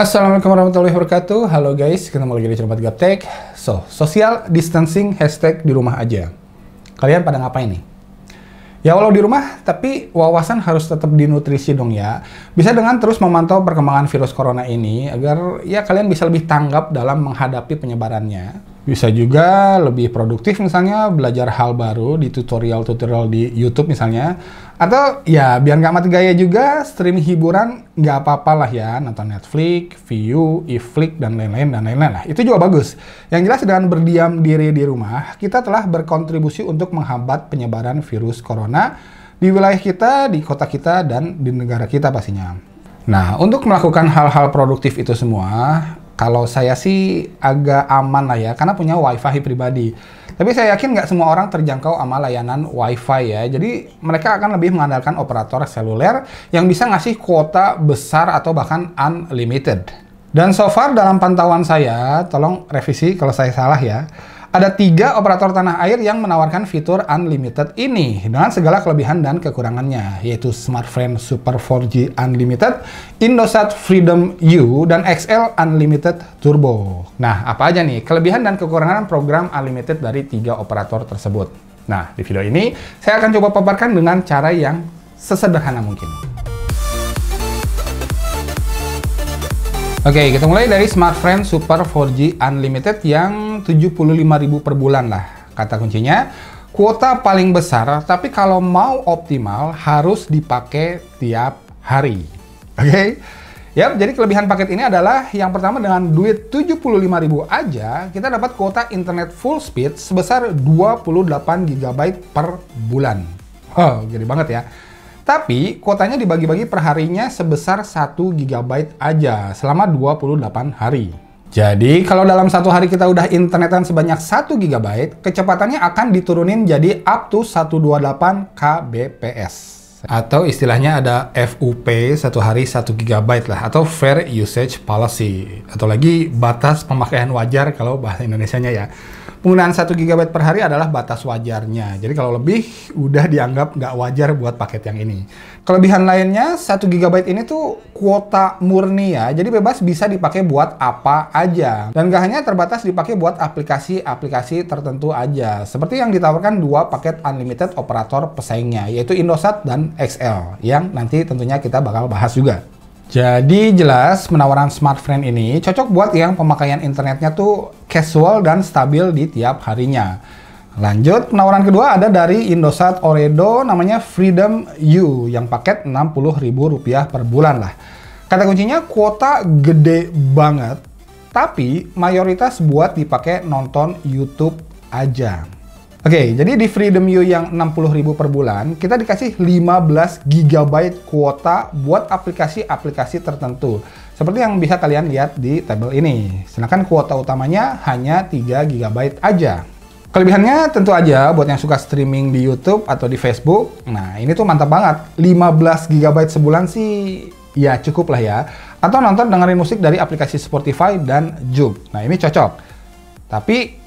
Assalamualaikum warahmatullahi wabarakatuh. Halo guys, ketemu lagi di Cermat Gaptek. So, social distancing hashtag di rumah aja. Kalian pada ngapain nih? Ya walau di rumah, tapi wawasan harus tetap dinutrisi dong ya. Bisa dengan terus memantau perkembangan virus corona ini agar ya kalian bisa lebih tanggap dalam menghadapi penyebarannya. Bisa juga lebih produktif misalnya belajar hal baru di tutorial-tutorial di YouTube misalnya. Atau ya biar nggak mati gaya juga streaming hiburan nggak apa-apa lah ya nonton Netflix, View, Iflix dan lain-lain dan lain-lain lah. Itu juga bagus. Yang jelas dengan berdiam diri di rumah kita telah berkontribusi untuk menghambat penyebaran virus corona di wilayah kita, di kota kita dan di negara kita pastinya. Nah, untuk melakukan hal-hal produktif itu semua, kalau saya sih agak aman lah ya, karena punya WiFi pribadi. Tapi saya yakin nggak semua orang terjangkau sama layanan WiFi ya. Jadi mereka akan lebih mengandalkan operator seluler yang bisa ngasih kuota besar atau bahkan unlimited. Dan so far dalam pantauan saya, tolong revisi kalau saya salah ya ada tiga operator tanah air yang menawarkan fitur unlimited ini dengan segala kelebihan dan kekurangannya, yaitu Smartfren Super 4G Unlimited, Indosat Freedom U, dan XL Unlimited Turbo. Nah, apa aja nih kelebihan dan kekurangan program unlimited dari tiga operator tersebut? Nah, di video ini saya akan coba paparkan dengan cara yang sesederhana mungkin. Oke, okay, kita mulai dari smartfren Super 4G Unlimited yang 75.000 per bulan lah. Kata kuncinya, kuota paling besar, tapi kalau mau optimal harus dipakai tiap hari. Oke? Okay? Ya, jadi kelebihan paket ini adalah yang pertama dengan duit 75.000 aja, kita dapat kuota internet full speed sebesar 28 GB per bulan. Oh, gede banget ya. Tapi kuotanya dibagi-bagi perharinya sebesar 1 GB aja selama 28 hari. Jadi kalau dalam satu hari kita udah internetan sebanyak 1 GB, kecepatannya akan diturunin jadi up to 128 kbps atau istilahnya ada FUP satu hari 1 GB lah atau fair usage policy atau lagi batas pemakaian wajar kalau bahasa Indonesia-nya ya penggunaan 1 GB per hari adalah batas wajarnya. Jadi kalau lebih, udah dianggap nggak wajar buat paket yang ini. Kelebihan lainnya, 1 GB ini tuh kuota murni ya, jadi bebas bisa dipakai buat apa aja. Dan nggak hanya terbatas dipakai buat aplikasi-aplikasi tertentu aja, seperti yang ditawarkan dua paket unlimited operator pesaingnya, yaitu Indosat dan XL, yang nanti tentunya kita bakal bahas juga. Jadi jelas penawaran Smart Friend ini cocok buat yang pemakaian internetnya tuh casual dan stabil di tiap harinya. Lanjut, penawaran kedua ada dari Indosat Oredo namanya Freedom U yang paket Rp60.000 per bulan lah. Kata kuncinya kuota gede banget, tapi mayoritas buat dipakai nonton YouTube aja. Oke, okay, jadi di Freedom You yang 60.000 per bulan, kita dikasih 15 GB kuota buat aplikasi-aplikasi tertentu. Seperti yang bisa kalian lihat di tabel ini. Sedangkan kuota utamanya hanya 3 GB aja. Kelebihannya tentu aja buat yang suka streaming di YouTube atau di Facebook. Nah, ini tuh mantap banget. 15 GB sebulan sih ya cukup lah ya. Atau nonton dengerin musik dari aplikasi Spotify dan Zoom. Nah, ini cocok. Tapi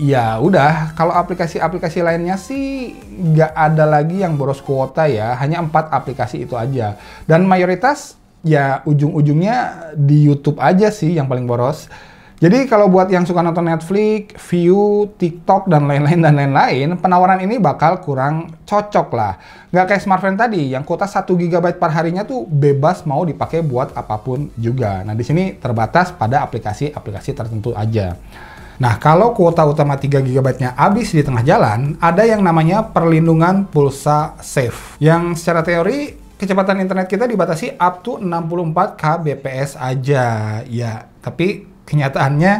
ya udah kalau aplikasi-aplikasi lainnya sih nggak ada lagi yang boros kuota ya hanya empat aplikasi itu aja dan mayoritas ya ujung-ujungnya di YouTube aja sih yang paling boros jadi kalau buat yang suka nonton Netflix, View, TikTok, dan lain-lain dan lain-lain, penawaran ini bakal kurang cocok lah. Nggak kayak smartphone tadi, yang kuota 1 GB per harinya tuh bebas mau dipakai buat apapun juga. Nah di sini terbatas pada aplikasi-aplikasi tertentu aja. Nah, kalau kuota utama 3 GB-nya habis di tengah jalan, ada yang namanya perlindungan pulsa safe. Yang secara teori kecepatan internet kita dibatasi up to 64 kbps aja. Ya, tapi kenyataannya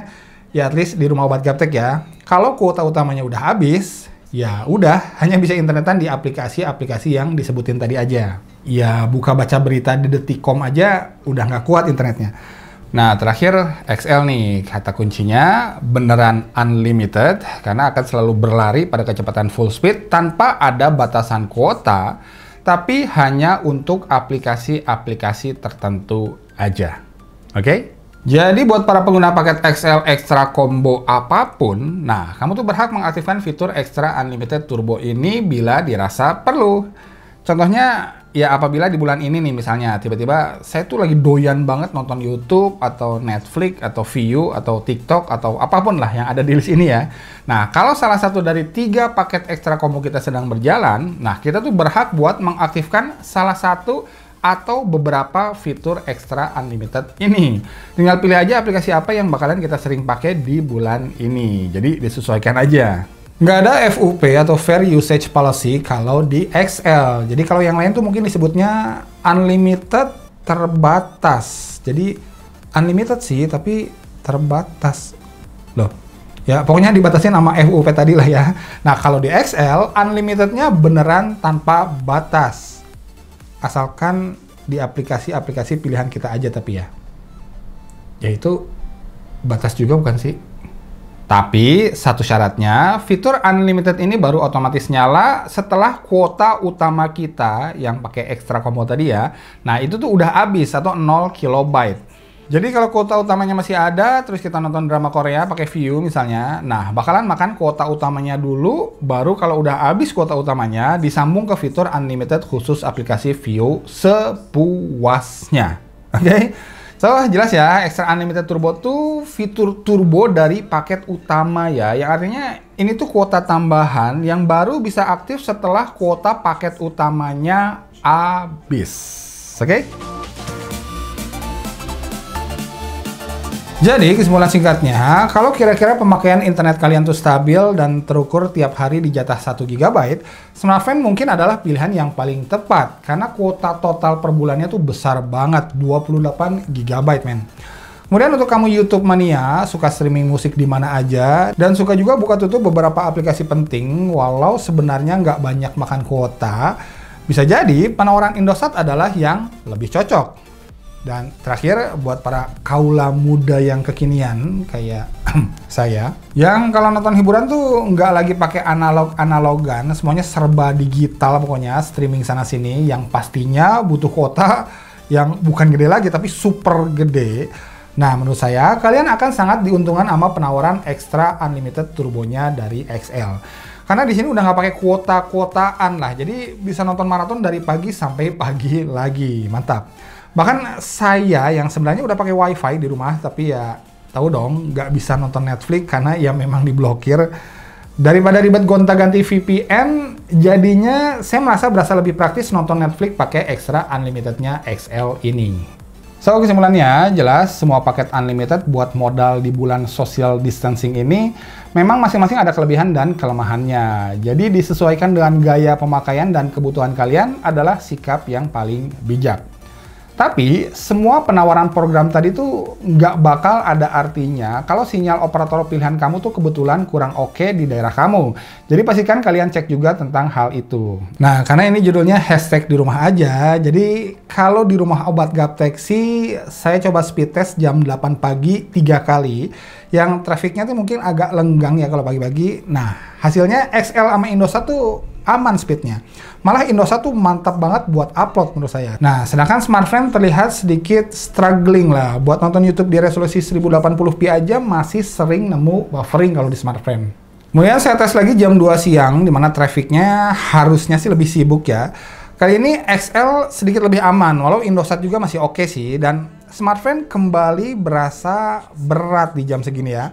ya at least di rumah obat gaptek ya. Kalau kuota utamanya udah habis, ya udah hanya bisa internetan di aplikasi-aplikasi yang disebutin tadi aja. Ya buka baca berita di detikcom aja udah nggak kuat internetnya. Nah, terakhir XL nih, kata kuncinya beneran unlimited karena akan selalu berlari pada kecepatan full speed tanpa ada batasan kuota, tapi hanya untuk aplikasi-aplikasi tertentu aja. Oke? Okay? Jadi buat para pengguna paket XL Extra Combo apapun, nah kamu tuh berhak mengaktifkan fitur Extra Unlimited Turbo ini bila dirasa perlu. Contohnya ya apabila di bulan ini nih misalnya tiba-tiba saya tuh lagi doyan banget nonton YouTube atau Netflix atau Viu atau TikTok atau apapun lah yang ada di list ini ya. Nah kalau salah satu dari tiga paket ekstra kombo kita sedang berjalan, nah kita tuh berhak buat mengaktifkan salah satu atau beberapa fitur ekstra unlimited ini. Tinggal pilih aja aplikasi apa yang bakalan kita sering pakai di bulan ini. Jadi disesuaikan aja. Nggak ada FUP atau Fair Usage Policy kalau di XL. Jadi kalau yang lain tuh mungkin disebutnya unlimited terbatas. Jadi unlimited sih, tapi terbatas. Loh, ya pokoknya dibatasi nama FUP tadi lah ya. Nah kalau di XL, unlimitednya beneran tanpa batas. Asalkan di aplikasi-aplikasi pilihan kita aja tapi ya. Yaitu batas juga bukan sih? Tapi satu syaratnya, fitur unlimited ini baru otomatis nyala setelah kuota utama kita yang pakai ekstra combo tadi ya. Nah, itu tuh udah habis atau 0 kilobyte. Jadi kalau kuota utamanya masih ada, terus kita nonton drama Korea pakai view misalnya, nah bakalan makan kuota utamanya dulu, baru kalau udah habis kuota utamanya, disambung ke fitur unlimited khusus aplikasi view sepuasnya. Oke? Okay? So, jelas ya, Extra Unlimited Turbo tuh fitur turbo dari paket utama ya, yang artinya ini tuh kuota tambahan yang baru bisa aktif setelah kuota paket utamanya habis. Oke? Okay? Jadi kesimpulan singkatnya, kalau kira-kira pemakaian internet kalian tuh stabil dan terukur tiap hari di jatah 1 GB, smartphone mungkin adalah pilihan yang paling tepat karena kuota total per bulannya tuh besar banget, 28 GB men. Kemudian untuk kamu YouTube mania, suka streaming musik di mana aja, dan suka juga buka tutup beberapa aplikasi penting, walau sebenarnya nggak banyak makan kuota, bisa jadi penawaran Indosat adalah yang lebih cocok. Dan terakhir buat para kaula muda yang kekinian kayak saya, yang kalau nonton hiburan tuh nggak lagi pakai analog-analogan, semuanya serba digital pokoknya, streaming sana sini yang pastinya butuh kuota yang bukan gede lagi tapi super gede. Nah, menurut saya kalian akan sangat diuntungkan sama penawaran extra unlimited turbonya dari XL. Karena di sini udah nggak pakai kuota-kuotaan lah, jadi bisa nonton maraton dari pagi sampai pagi lagi. Mantap. Bahkan saya yang sebenarnya udah pakai wifi di rumah, tapi ya tahu dong nggak bisa nonton Netflix karena ya memang diblokir. Daripada ribet gonta-ganti VPN, jadinya saya merasa berasa lebih praktis nonton Netflix pakai extra unlimitednya XL ini. So, kesimpulannya jelas semua paket unlimited buat modal di bulan social distancing ini memang masing-masing ada kelebihan dan kelemahannya. Jadi disesuaikan dengan gaya pemakaian dan kebutuhan kalian adalah sikap yang paling bijak. Tapi semua penawaran program tadi tuh nggak bakal ada artinya kalau sinyal operator pilihan kamu tuh kebetulan kurang oke okay di daerah kamu. Jadi pastikan kalian cek juga tentang hal itu. Nah karena ini judulnya hashtag di rumah aja, jadi kalau di rumah obat gaptek sih saya coba speed test jam 8 pagi tiga kali. Yang trafiknya tuh mungkin agak lenggang ya kalau pagi-pagi. Nah hasilnya XL sama Indosat tuh aman speednya. Malah Indosat tuh mantap banget buat upload menurut saya. Nah, sedangkan smartphone terlihat sedikit struggling lah. Buat nonton YouTube di resolusi 1080p aja masih sering nemu buffering kalau di smartphone. Kemudian saya tes lagi jam 2 siang, dimana trafficnya harusnya sih lebih sibuk ya. Kali ini XL sedikit lebih aman, walau Indosat juga masih oke okay sih, dan smartphone kembali berasa berat di jam segini ya.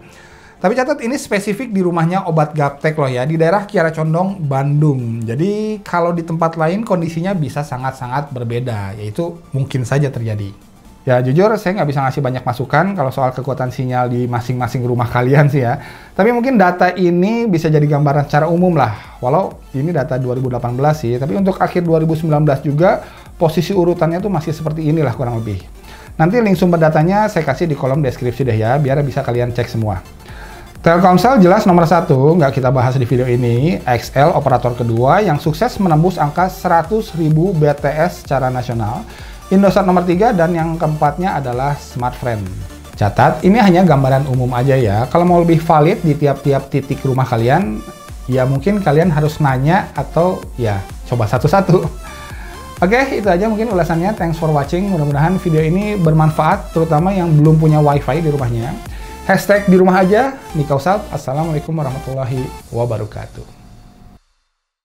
Tapi catat ini spesifik di rumahnya Obat Gaptek loh ya, di daerah Kiara Condong, Bandung. Jadi kalau di tempat lain kondisinya bisa sangat-sangat berbeda, yaitu mungkin saja terjadi. Ya jujur saya nggak bisa ngasih banyak masukan kalau soal kekuatan sinyal di masing-masing rumah kalian sih ya. Tapi mungkin data ini bisa jadi gambaran secara umum lah. Walau ini data 2018 sih, tapi untuk akhir 2019 juga posisi urutannya tuh masih seperti inilah kurang lebih. Nanti link sumber datanya saya kasih di kolom deskripsi deh ya, biar bisa kalian cek semua. Telkomsel jelas nomor satu, nggak kita bahas di video ini. XL operator kedua yang sukses menembus angka 100.000 BTS secara nasional. Indosat nomor tiga dan yang keempatnya adalah Smartfren. Catat, ini hanya gambaran umum aja ya. Kalau mau lebih valid di tiap-tiap titik rumah kalian, ya mungkin kalian harus nanya atau ya coba satu-satu. Oke, okay, itu aja mungkin ulasannya. Thanks for watching. Mudah-mudahan video ini bermanfaat, terutama yang belum punya wifi di rumahnya. Hashtag di rumah aja, Nikausat. Assalamualaikum warahmatullahi wabarakatuh.